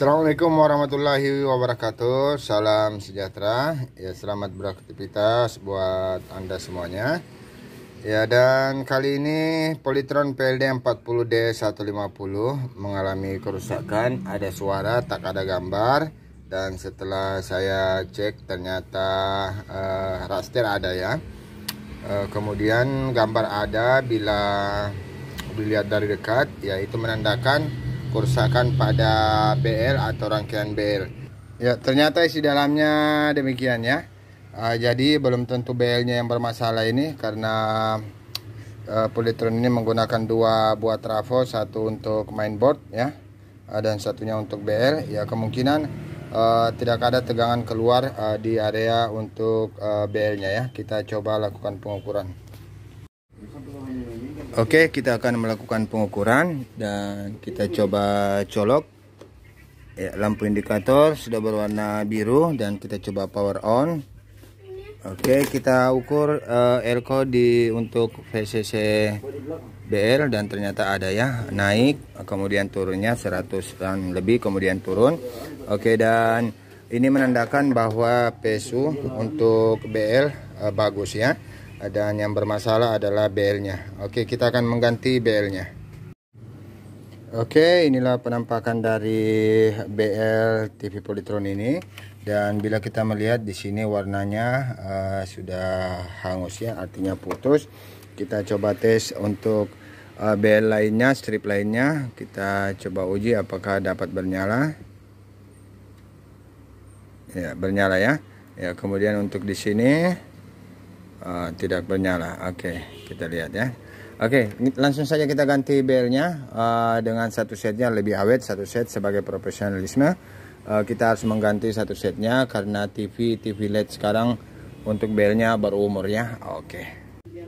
Assalamualaikum warahmatullahi wabarakatuh Salam sejahtera Ya selamat beraktivitas buat anda semuanya Ya dan kali ini Politron PLD 40D150 Mengalami kerusakan Ada suara tak ada gambar Dan setelah saya cek Ternyata uh, raster ada ya uh, Kemudian gambar ada Bila dilihat dari dekat Ya itu menandakan kursakan pada BL atau rangkaian BL. Ya, ternyata isi dalamnya demikian ya. Uh, jadi belum tentu BL-nya yang bermasalah ini karena uh, eh, Polytron ini menggunakan dua buah trafo, satu untuk mainboard ya, uh, dan satunya untuk BL. Ya kemungkinan uh, tidak ada tegangan keluar uh, di area untuk uh, BL-nya ya. Kita coba lakukan pengukuran. Oke, okay, kita akan melakukan pengukuran dan kita coba colok. Ya, lampu indikator sudah berwarna biru dan kita coba power on. Oke, okay, kita ukur uh, eh, elko di untuk VCC BL dan ternyata ada ya, naik, kemudian turunnya 100 dan lebih, kemudian turun. Oke, okay, dan ini menandakan bahwa PSU untuk BL uh, eh, bagus ya dan yang bermasalah adalah BL-nya. Oke, kita akan mengganti BL-nya. Oke, inilah penampakan dari BL TV Polytron ini. Dan bila kita melihat di sini warnanya uh, sudah hangus ya, artinya putus. Kita coba tes untuk uh, eh, BL lainnya, strip lainnya. Kita coba uji apakah dapat bernyala ya bernyala ya ya kemudian untuk di sini Ah, tidak bernyala oke okay, kita lihat ya Oke, okay, langsung saja kita ganti belnya uh, ah, dengan satu setnya lebih awet, satu set sebagai profesionalisme. Uh, kita harus mengganti satu setnya karena TV TV LED sekarang untuk belnya berumur ya. Oke. Okay. Oke,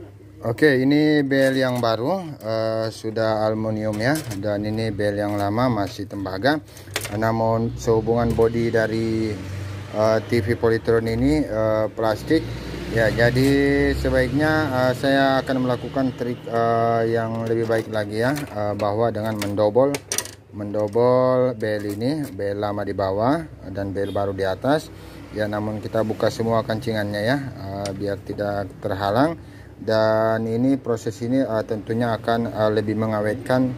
okay, ini bel yang baru uh, sudah aluminium ya dan ini bel yang lama masih tembaga. Namun sehubungan bodi dari uh, TV politron ini uh, plastik Ya, jadi sebaiknya uh, saya akan melakukan trik uh, yang lebih baik lagi ya, uh, bahwa dengan mendobol, mendobol bel ini, bel lama di bawah dan bel baru di atas. Ya, namun kita buka semua kancingannya ya, uh, biar tidak terhalang. Dan ini proses ini uh, tentunya akan uh, lebih mengawetkan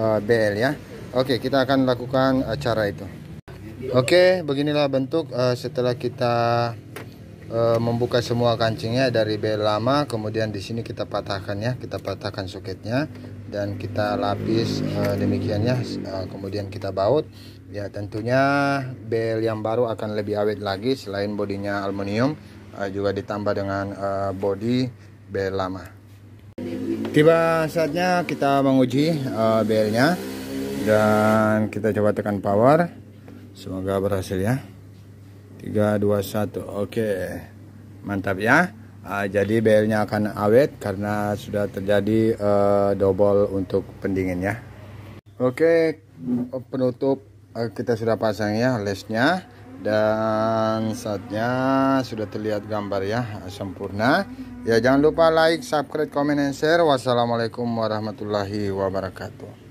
uh, bel ya. Oke, kita akan lakukan uh, itu. Oke, beginilah bentuk uh, setelah kita e, membuka semua kancingnya dari bel lama kemudian di sini kita patahkan ya kita patahkan soketnya dan kita lapis e, eh, demikian ya e, eh, kemudian kita baut ya tentunya bel yang baru akan lebih awet lagi selain bodinya aluminium e, juga ditambah dengan e, bodi bel lama tiba saatnya kita menguji e, belnya dan kita coba tekan power semoga berhasil ya 3, 2, 1 Oke Mantap ya uh, Jadi belnya akan awet karena sudah terjadi eh, double untuk pendingin ya Oke penutup eh, kita sudah pasang ya lesnya dan saatnya sudah terlihat gambar ya sempurna ya jangan lupa like subscribe comment and share wassalamualaikum warahmatullahi wabarakatuh